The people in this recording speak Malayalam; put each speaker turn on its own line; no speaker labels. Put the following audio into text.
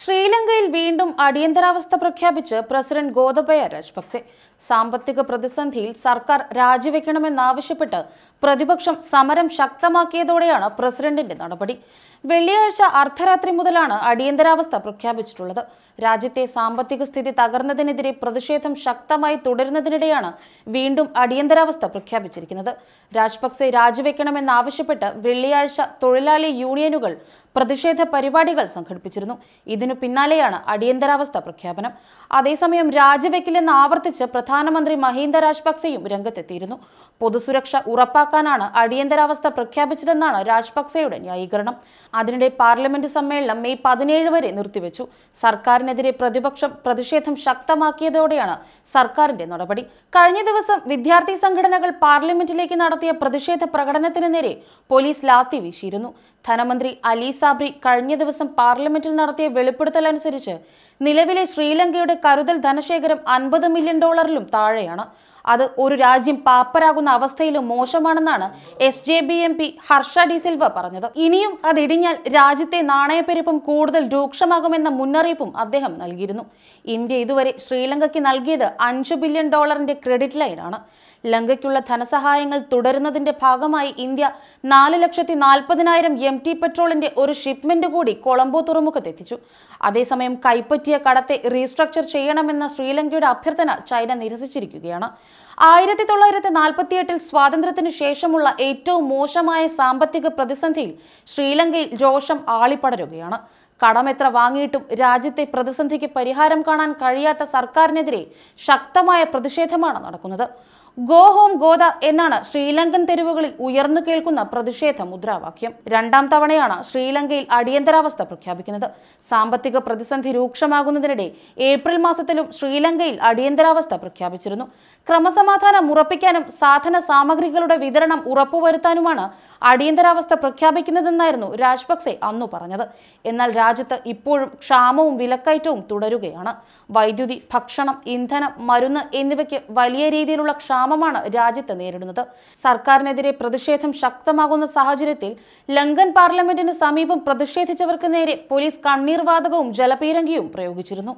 ശ്രീലങ്കയിൽ വീണ്ടും അടിയന്തരാവസ്ഥ പ്രഖ്യാപിച്ച് പ്രസിഡന്റ് ഗോതബയ രാജപക്സെ സാമ്പത്തിക പ്രതിസന്ധിയിൽ സർക്കാർ രാജിവെക്കണമെന്നാവശ്യപ്പെട്ട് പ്രതിപക്ഷം സമരം ശക്തമാക്കിയതോടെയാണ് പ്രസിഡന്റിന്റെ നടപടി വെള്ളിയാഴ്ച അർദ്ധരാത്രി മുതലാണ് അടിയന്തരാവസ്ഥ പ്രഖ്യാപിച്ചിട്ടുള്ളത് രാജ്യത്തെ സാമ്പത്തിക സ്ഥിതി തകർന്നതിനെതിരെ പ്രതിഷേധം ശക്തമായി തുടരുന്നതിനിടെയാണ് വീണ്ടും അടിയന്തരാവസ്ഥ പ്രഖ്യാപിച്ചിരിക്കുന്നത് രാജപക്സെ രാജിവെക്കണമെന്നാവശ്യപ്പെട്ട് വെള്ളിയാഴ്ച തൊഴിലാളി യൂണിയനുകൾ പ്രതിഷേധ പരിപാടികൾ സംഘടിപ്പിച്ചിരുന്നു ഇത് ഇതിനു പിന്നാലെയാണ് അടിയന്തരാവസ്ഥ പ്രഖ്യാപനം അതേസമയം രാജിവെക്കില്ലെന്ന് ആവർത്തിച്ച് പ്രധാനമന്ത്രി മഹീന്ദ രാജപക്സെയും രംഗത്തെത്തിയിരുന്നു പൊതുസുരക്ഷ ഉറപ്പാക്കാനാണ് അടിയന്തരാവസ്ഥ പ്രഖ്യാപിച്ചതെന്നാണ് രാജപക്സെയുടെ ന്യായീകരണം അതിനിടെ പാർലമെന്റ് സമ്മേളനം മെയ് പതിനേഴ് വരെ നിർത്തിവെച്ചു സർക്കാരിനെതിരെ പ്രതിപക്ഷം പ്രതിഷേധം ശക്തമാക്കിയതോടെയാണ് സർക്കാരിന്റെ നടപടി കഴിഞ്ഞ ദിവസം വിദ്യാർത്ഥി സംഘടനകൾ പാർലമെന്റിലേക്ക് നടത്തിയ പ്രതിഷേധ പ്രകടനത്തിന് നേരെ പോലീസ് ലാത്തി വീശിയിരുന്നു ധനമന്ത്രി അലി സാബ്രി കഴിഞ്ഞ ദിവസം പാർലമെന്റിൽ നടത്തിയ വെളി വെളിപ്പെടുത്തൽ അനുസരിച്ച് നിലവിലെ ശ്രീലങ്കയുടെ കരുതൽ ധനശേഖരം അൻപത് മില്യൺ ഡോളറിലും താഴെയാണ് അത് ഒരു രാജ്യം പാപ്പരാകുന്ന അവസ്ഥയിലും മോശമാണെന്നാണ് S J B M P Harsha de Silva പറഞ്ഞത് ഇനിയും അതിടിഞ്ഞാൽ രാജ്യത്തെ നാണയപ്പെരുപ്പം കൂടുതൽ രൂക്ഷമാകുമെന്ന മുന്നറിയിപ്പും അദ്ദേഹം നൽകിയിരുന്നു ഇന്ത്യ ഇതുവരെ ശ്രീലങ്കയ്ക്ക് നൽകിയത് അഞ്ചു ബില്യൺ ഡോളറിന്റെ ക്രെഡിറ്റ് ലൈനാണ് ലങ്കയ്ക്കുള്ള ധനസഹായങ്ങൾ തുടരുന്നതിന്റെ ഭാഗമായി ഇന്ത്യ നാല് ലക്ഷത്തി നാൽപ്പതിനായിരം എം ടി പെട്രോളിന്റെ ഒരു ഷിപ്മെന്റ് കൂടി കൊളംബോ തുറമുഖത്തെത്തിച്ചു അതേസമയം കൈപ്പറ്റിയ കടത്തെ റീസ്ട്രക്ചർ ചെയ്യണമെന്ന ശ്രീലങ്കയുടെ അഭ്യർത്ഥന ചൈന നിരസിച്ചിരിക്കുകയാണ് ആയിരത്തി തൊള്ളായിരത്തി നാൽപ്പത്തിയെട്ടിൽ സ്വാതന്ത്ര്യത്തിന് ശേഷമുള്ള ഏറ്റവും മോശമായ സാമ്പത്തിക പ്രതിസന്ധിയിൽ ശ്രീലങ്കയിൽ രോഷം ആളിപ്പടരുകയാണ് കടമെത്ര വാങ്ങിയിട്ടും രാജ്യത്തെ പ്രതിസന്ധിക്ക് പരിഹാരം കാണാൻ കഴിയാത്ത സർക്കാരിനെതിരെ ശക്തമായ പ്രതിഷേധമാണ് നടക്കുന്നത് ഗോ ഹോം ഗോദ എന്നാണ് ശ്രീലങ്കൻ തെരുവുകളിൽ ഉയർന്നു കേൾക്കുന്ന പ്രതിഷേധ മുദ്രാവാക്യം രണ്ടാം തവണയാണ് ശ്രീലങ്കയിൽ അടിയന്തരാവസ്ഥ പ്രഖ്യാപിക്കുന്നത് സാമ്പത്തിക പ്രതിസന്ധി രൂക്ഷമാകുന്നതിനിടെ ഏപ്രിൽ മാസത്തിലും ശ്രീലങ്കയിൽ അടിയന്തരാവസ്ഥ പ്രഖ്യാപിച്ചിരുന്നു ക്രമസമാധാനം ഉറപ്പിക്കാനും സാധന സാമഗ്രികളുടെ വിതരണം ഉറപ്പുവരുത്താനുമാണ് അടിയന്തരാവസ്ഥ പ്രഖ്യാപിക്കുന്നതെന്നായിരുന്നു രാജപക്സെ അന്നു പറഞ്ഞത് എന്നാൽ രാജ്യത്ത് ഇപ്പോഴും ക്ഷാമവും വിലക്കയറ്റവും തുടരുകയാണ് വൈദ്യുതി ഭക്ഷണം ഇന്ധനം മരുന്ന് എന്നിവയ്ക്ക് വലിയ രീതിയിലുള്ള ക്ഷാമം ക്ഷാമമാണ് രാജ്യത്ത് നേരിടുന്നത് സർക്കാരിനെതിരെ പ്രതിഷേധം ശക്തമാകുന്ന സാഹചര്യത്തിൽ ലങ്കൻ പാർലമെന്റിന് സമീപം പ്രതിഷേധിച്ചവർക്ക് നേരെ പോലീസ് കണ്ണീർവാതകവും ജലപീരങ്കിയും പ്രയോഗിച്ചിരുന്നു